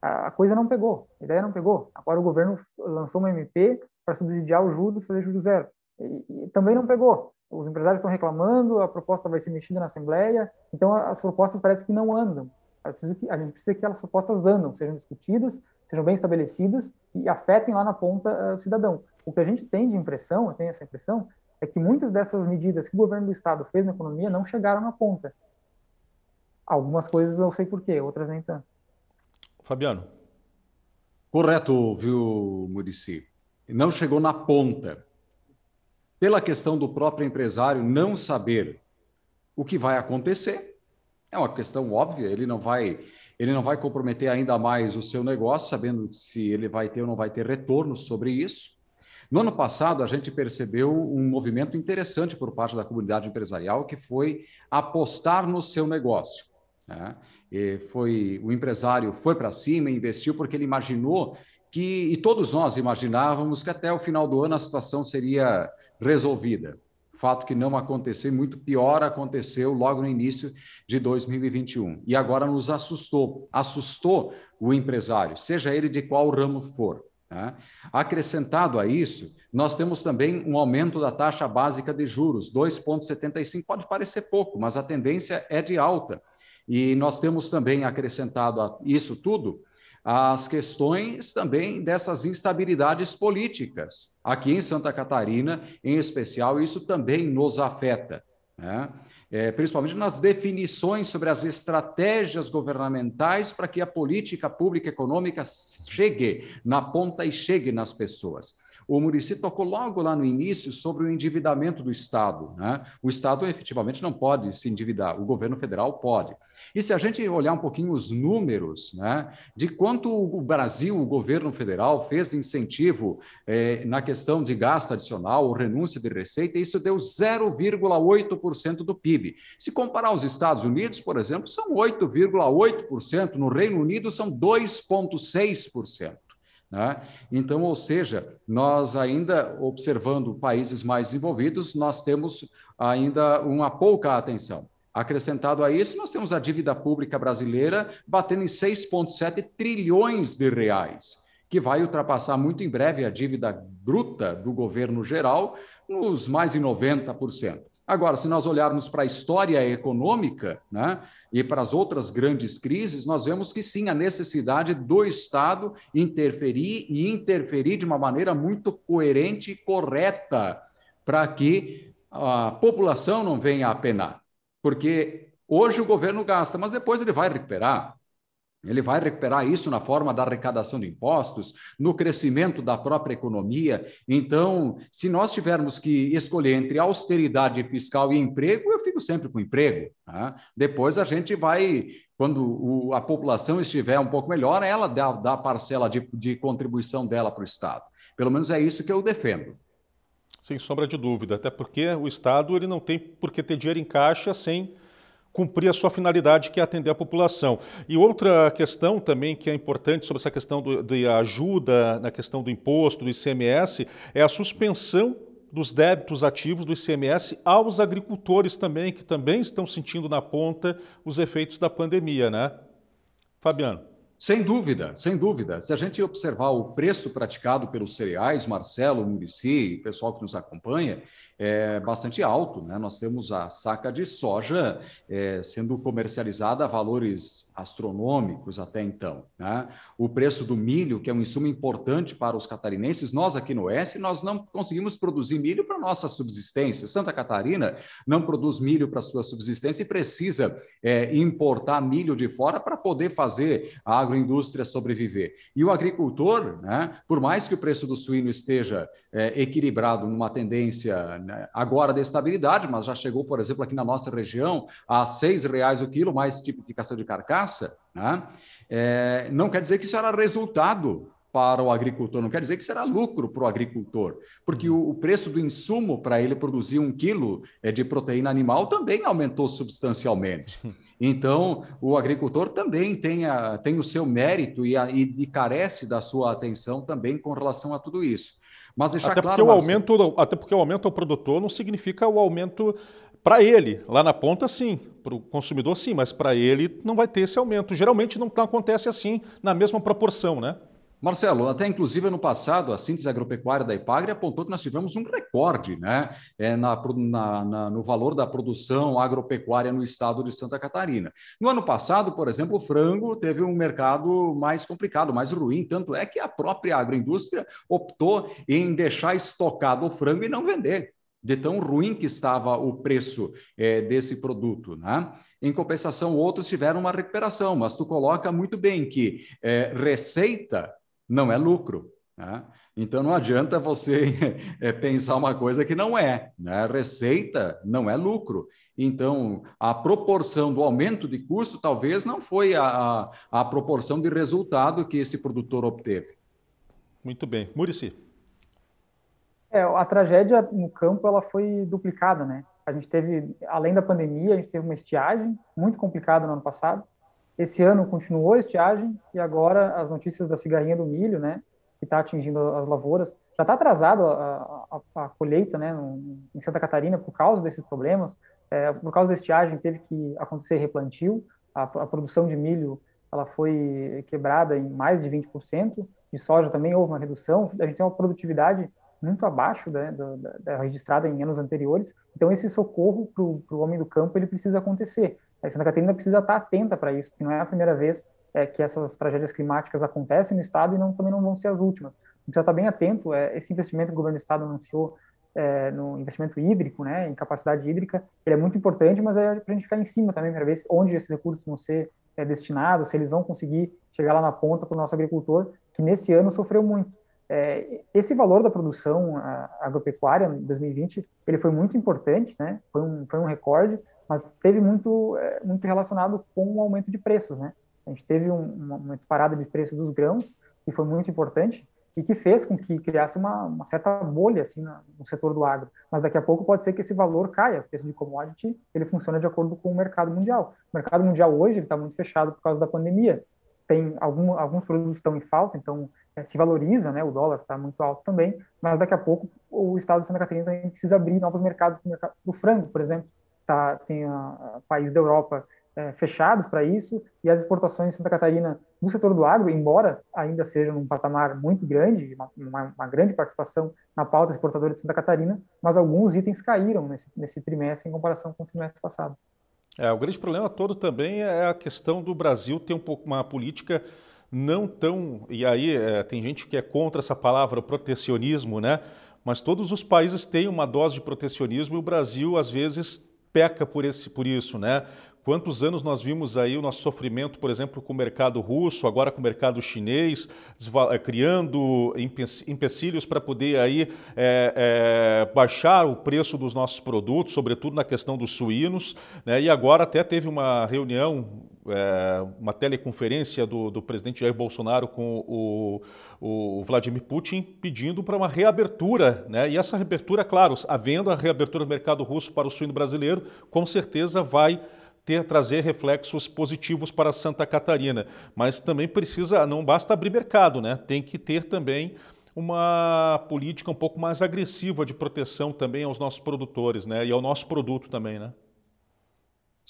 A, a coisa não pegou, a ideia não pegou. Agora o governo lançou uma MP para subsidiar os juros, fazer juros zero. E, e também não pegou. Os empresários estão reclamando, a proposta vai ser mexida na Assembleia, então as propostas parece que não andam. A gente, que, a gente precisa que elas propostas andam, sejam discutidas, sejam bem estabelecidas e afetem lá na ponta uh, o cidadão. O que a gente tem de impressão, eu tenho essa impressão, é que muitas dessas medidas que o governo do estado fez na economia não chegaram na ponta. Algumas coisas eu sei por outras nem tanto. Fabiano. Correto, viu, Murici? Não chegou na ponta. Pela questão do próprio empresário não saber o que vai acontecer, é uma questão óbvia, ele não vai ele não vai comprometer ainda mais o seu negócio, sabendo se ele vai ter ou não vai ter retorno sobre isso. No ano passado, a gente percebeu um movimento interessante por parte da comunidade empresarial, que foi apostar no seu negócio. Né? foi o empresário foi para cima, investiu porque ele imaginou que e todos nós imaginávamos que até o final do ano a situação seria resolvida. Fato que não aconteceu, muito pior aconteceu logo no início de 2021. E agora nos assustou, assustou o empresário, seja ele de qual ramo for. Tá? Acrescentado a isso, nós temos também um aumento da taxa básica de juros, 2,75. Pode parecer pouco, mas a tendência é de alta. E nós temos também acrescentado a isso tudo as questões também dessas instabilidades políticas. Aqui em Santa Catarina, em especial, isso também nos afeta. Né? é, principalmente nas definições sobre as estratégias governamentais para que a política pública econômica chegue na ponta e chegue nas pessoas o Murici tocou logo lá no início sobre o endividamento do Estado. Né? O Estado efetivamente não pode se endividar, o governo federal pode. E se a gente olhar um pouquinho os números né, de quanto o Brasil, o governo federal, fez de incentivo eh, na questão de gasto adicional ou renúncia de receita, isso deu 0,8% do PIB. Se comparar os Estados Unidos, por exemplo, são 8,8%, no Reino Unido são 2,6%. Né? Então, ou seja, nós ainda observando países mais desenvolvidos, nós temos ainda uma pouca atenção. Acrescentado a isso, nós temos a dívida pública brasileira batendo em 6,7 trilhões de reais, que vai ultrapassar muito em breve a dívida bruta do governo geral nos mais de 90%. Agora, se nós olharmos para a história econômica né, e para as outras grandes crises, nós vemos que sim, a necessidade do Estado interferir e interferir de uma maneira muito coerente e correta para que a população não venha a penar. Porque hoje o governo gasta, mas depois ele vai recuperar. Ele vai recuperar isso na forma da arrecadação de impostos, no crescimento da própria economia. Então, se nós tivermos que escolher entre austeridade fiscal e emprego, eu fico sempre com emprego. Tá? Depois a gente vai, quando o, a população estiver um pouco melhor, ela dá, dá a parcela de, de contribuição dela para o Estado. Pelo menos é isso que eu defendo. Sem sombra de dúvida, até porque o Estado ele não tem por que ter dinheiro em caixa sem cumprir a sua finalidade, que é atender a população. E outra questão também que é importante sobre essa questão do, de ajuda na questão do imposto, do ICMS, é a suspensão dos débitos ativos do ICMS aos agricultores também, que também estão sentindo na ponta os efeitos da pandemia, né? Fabiano. Sem dúvida, sem dúvida. Se a gente observar o preço praticado pelos cereais, Marcelo, Murici, pessoal que nos acompanha, é, bastante alto. Né? Nós temos a saca de soja é, sendo comercializada a valores astronômicos até então. Né? O preço do milho, que é um insumo importante para os catarinenses, nós aqui no Oeste, nós não conseguimos produzir milho para nossa subsistência. Santa Catarina não produz milho para sua subsistência e precisa é, importar milho de fora para poder fazer a agroindústria sobreviver. E o agricultor, né, por mais que o preço do suíno esteja é, equilibrado numa tendência né, né? agora de estabilidade, mas já chegou, por exemplo, aqui na nossa região a seis reais o quilo, mais tipificação de carcaça, né? é, não quer dizer que isso era resultado para o agricultor, não quer dizer que será lucro para o agricultor, porque uhum. o, o preço do insumo para ele produzir um quilo é de proteína animal também aumentou substancialmente. (laughs) Então, o agricultor também tem, a, tem o seu mérito e, a, e carece da sua atenção também com relação a tudo isso. Mas deixar até claro. Porque o aumento, até porque o aumento ao produtor não significa o aumento para ele, lá na ponta, sim. Para o consumidor, sim, mas para ele não vai ter esse aumento. Geralmente não acontece assim, na mesma proporção, né? Marcelo, até inclusive no passado, a síntese agropecuária da Ipagre apontou que nós tivemos um recorde né, é, na, na, na, no valor da produção agropecuária no estado de Santa Catarina. No ano passado, por exemplo, o frango teve um mercado mais complicado, mais ruim, tanto é que a própria agroindústria optou em deixar estocado o frango e não vender de tão ruim que estava o preço é, desse produto. Né? Em compensação, outros tiveram uma recuperação, mas tu coloca muito bem que é, receita não é lucro. Né? Então não adianta você (laughs) eh, pensar uma coisa que não é. Né? Receita não é lucro. Então a proporção do aumento de custo talvez não foi a, a, a proporção de resultado que esse produtor obteve. Muito bem. Murici. É, a tragédia no campo ela foi duplicada, né? A gente teve, além da pandemia, a gente teve uma estiagem muito complicada no ano passado. Esse ano continuou a estiagem e agora as notícias da cigarrinha do milho, né, que está atingindo as lavouras, já está atrasado a, a, a, colheita, né, no, em Santa Catarina por causa desses problemas, é, por causa da estiagem teve que acontecer replantio, a, a produção de milho ela foi quebrada em mais de 20%, de soja também houve uma redução, a gente tem uma produtividade muito abaixo né, da, da, da, registrada em anos anteriores. Então, esse socorro para o homem do campo ele precisa acontecer a é, Santa Catarina precisa estar atenta para isso, porque não é a primeira vez é, que essas tragédias climáticas acontecem no estado e não, também não vão ser as últimas. Precisa estar bem atento. É, esse investimento que o governo do estado anunciou é, no investimento hídrico, né, em capacidade hídrica, ele é muito importante, mas é para a gente ficar em cima também para ver onde esses recursos vão ser é, destinados, se eles vão conseguir chegar lá na ponta para o nosso agricultor, que nesse ano sofreu muito. É, esse valor da produção agropecuária em 2020, ele foi muito importante, né, foi um, foi um recorde, mas teve muito, é, muito relacionado com o aumento de preços, né? A gente teve um, uma, uma, disparada de preço dos grãos, que foi muito importante, e que fez com que criasse uma, uma certa bolha, assim, no setor do agro. Mas daqui a pouco pode ser que esse valor caia, o preço de commodity, ele funciona de acordo com o mercado mundial. O mercado mundial hoje, está muito fechado por causa da pandemia, tem algum, alguns produtos estão em falta, então é, se valoriza, né? O dólar está muito alto também, mas daqui a pouco o estado de Santa Catarina também precisa abrir novos mercados como o mercado do frango, por exemplo tá, tem a, a da Europa é, fechados para isso, e as exportações de Santa Catarina no setor do agro, embora ainda seja num patamar muito grande, uma, uma, uma grande participação na pauta exportadora de Santa Catarina, mas alguns itens caíram nesse, nesse trimestre em comparação com o trimestre passado. É, o grande problema todo também é a questão do Brasil ter um pouco uma política não tão. E aí é, tem gente que é contra essa palavra protecionismo, né? Mas todos os países têm uma dose de protecionismo e o Brasil, às vezes, peca por, esse, por isso, né? Quantos anos nós vimos aí o nosso sofrimento, por exemplo, com o mercado russo, agora com o mercado chinês, eh, criando empecilhos para poder aí é, é, baixar o preço dos nossos produtos, sobretudo na questão dos suínos. Né? E agora até teve uma reunião é, uma teleconferência do, do, presidente Jair Bolsonaro com o, o Vladimir Putin pedindo para uma reabertura. Né? E essa reabertura, claro, havendo a reabertura do mercado russo para o suíno brasileiro, com certeza vai ter, trazer reflexos positivos para Santa Catarina. Mas também precisa, não basta abrir mercado, né? Tem que ter também uma política um pouco mais agressiva de proteção também aos nossos produtores, né? E ao nosso produto também, né?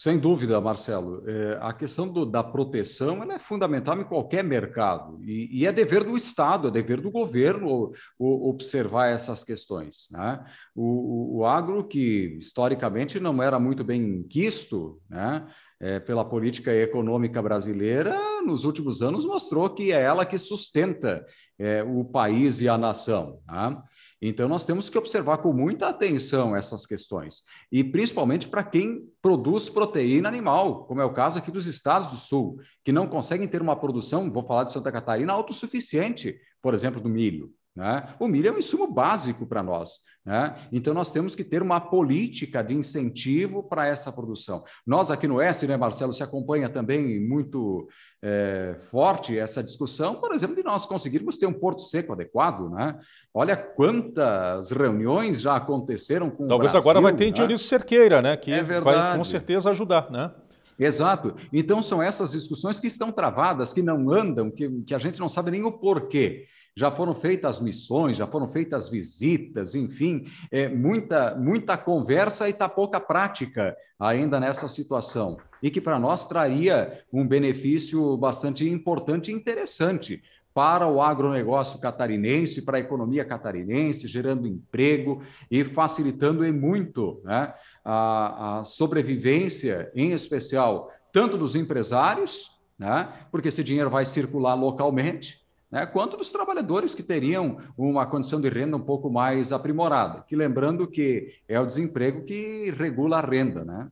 Sem dúvida, Marcelo. É, a questão do, da proteção é fundamental em qualquer mercado. E, e, é dever do Estado, é dever do governo o, o, observar essas questões. Né? O, o, agro, que historicamente não era muito bem quisto né? é, pela política econômica brasileira, nos últimos anos mostrou que é ela que sustenta é, o país e a nação. Né? Então, nós temos que observar com muita atenção essas questões, e principalmente para quem produz proteína animal, como é o caso aqui dos estados do sul, que não conseguem ter uma produção, vou falar de Santa Catarina, autossuficiente, por exemplo, do milho. Né? O milho é um insumo básico para nós. Né? Então, nós temos que ter uma política de incentivo para essa produção. Nós aqui no S, né, Marcelo, se acompanha também muito é, forte essa discussão, por exemplo, de nós conseguirmos ter um porto seco adequado. Né? Olha quantas reuniões já aconteceram com Talvez o Brasil, agora vai ter né? Dionísio Cerqueira, né? que é vai com certeza ajudar. Né? Exato. Então, são essas discussões que estão travadas, que não andam, que, que a gente não sabe nem o porquê já foram feitas missões, já foram feitas visitas, enfim, é, muita, muita conversa e tá pouca prática ainda nessa situação. E que para nós traria um benefício bastante importante e interessante para o agronegócio catarinense, para a economia catarinense, gerando emprego e facilitando e muito né, a, a sobrevivência, em especial, tanto dos empresários, né, porque esse dinheiro vai circular localmente, né, quanto dos trabalhadores que teriam uma condição de renda um pouco mais aprimorada. Que lembrando que é o desemprego que regula a renda, né?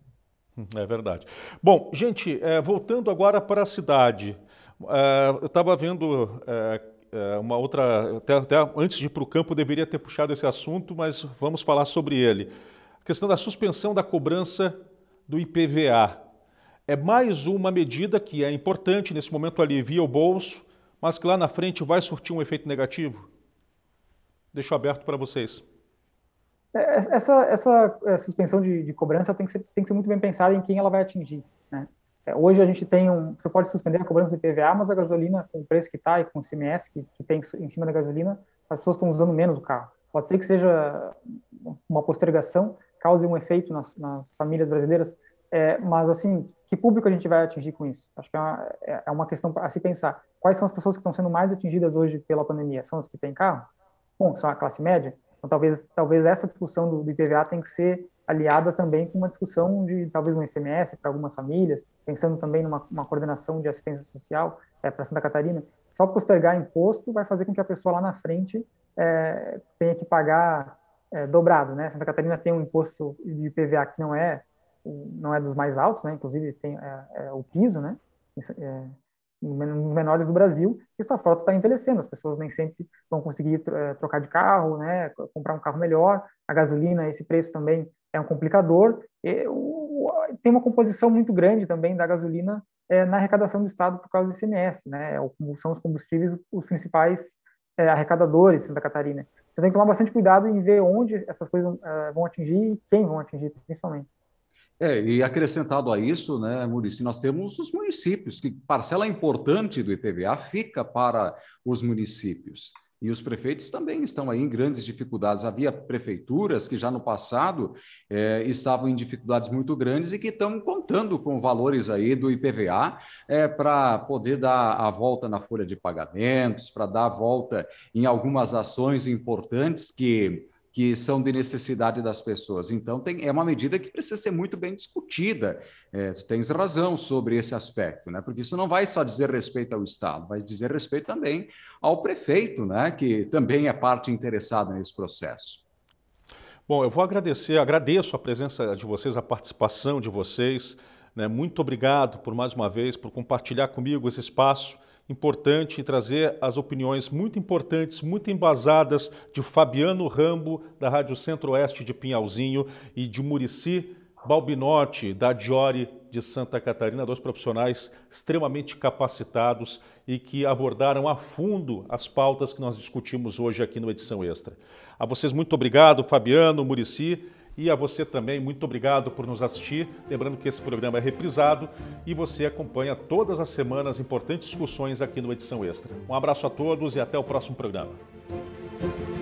É verdade. Bom, gente, é, voltando agora para a cidade, é, eu estava vendo é, é, uma outra, até, até antes de ir para o campo deveria ter puxado esse assunto, mas vamos falar sobre ele. A questão da suspensão da cobrança do IPVA é mais uma medida que é importante nesse momento alivia o bolso mas que lá na frente vai surtir um efeito negativo? Deixo aberto para vocês. É, é, essa, essa, é, suspensão de, de, cobrança tem que, ser, tem que ser muito bem pensada em quem ela vai atingir. Né? Hoje a gente tem um. Você pode suspender a cobrança do IPVA, mas a gasolina, com o preço que está e com o CMS que, que tem em cima da gasolina, as pessoas estão usando menos o carro. Pode ser que seja uma postergação, cause um efeito nas, nas famílias brasileiras, é, mas assim, que público a gente vai atingir com isso? Acho que é uma, é, é uma questão a se pensar. Quais são as pessoas que estão sendo mais atingidas hoje pela pandemia? São as que têm carro? Bom, são a classe média? Então, talvez, talvez essa discussão do, do IPVA tem que ser aliada também com uma discussão de talvez um ICMS para algumas famílias, pensando também numa uma coordenação de assistência social é, para Santa Catarina. Só postergar imposto vai fazer com que a pessoa lá na frente é, tenha que pagar é, dobrado, né? Santa Catarina tem um imposto de IPVA que não é não é dos mais altos, né? Inclusive tem é, é o piso, né? É, menores do Brasil, e sua frota está envelhecendo, as pessoas nem sempre vão conseguir é, trocar de carro, né, comprar um carro melhor, a gasolina, esse preço também é um complicador, e o, tem uma composição muito grande também da gasolina é, na arrecadação do Estado por causa do ICMS, né, é são os combustíveis os principais é, arrecadadores de Santa Catarina. Você tem que tomar bastante cuidado em ver onde essas coisas é, vão atingir e quem vão atingir, principalmente. É, e acrescentado a isso, né, Murici, nós temos os municípios, que parcela importante do IPVA fica para os municípios. E os prefeitos também estão aí em grandes dificuldades. Havia prefeituras que já no passado é, estavam em dificuldades muito grandes e que estão contando com valores aí do IPVA é, para poder dar a volta na folha de pagamentos, para dar a volta em algumas ações importantes que que são de necessidade das pessoas. Então, tem, é uma medida que precisa ser muito bem discutida. É, tu tens razão sobre esse aspecto, né? porque isso não vai só dizer respeito ao Estado, vai dizer respeito também ao prefeito, né? que também é parte interessada nesse processo. Bom, eu vou agradecer, agradeço a presença de vocês, a participação de vocês. Né? Muito obrigado por mais uma vez, por compartilhar comigo esse espaço importante trazer as opiniões muito importantes, muito embasadas de Fabiano Rambo, da Rádio Centro-Oeste de Pinhalzinho, e de Murici Balbinotti, da Diori de Santa Catarina, dois profissionais extremamente capacitados e que abordaram a fundo as pautas que nós discutimos hoje aqui no Edição Extra. A vocês muito obrigado, Fabiano, Murici e a você também, muito obrigado por nos assistir. Lembrando que esse programa é reprisado e você acompanha todas as semanas importantes discussões aqui no Edição Extra. Um abraço a todos e até o próximo programa.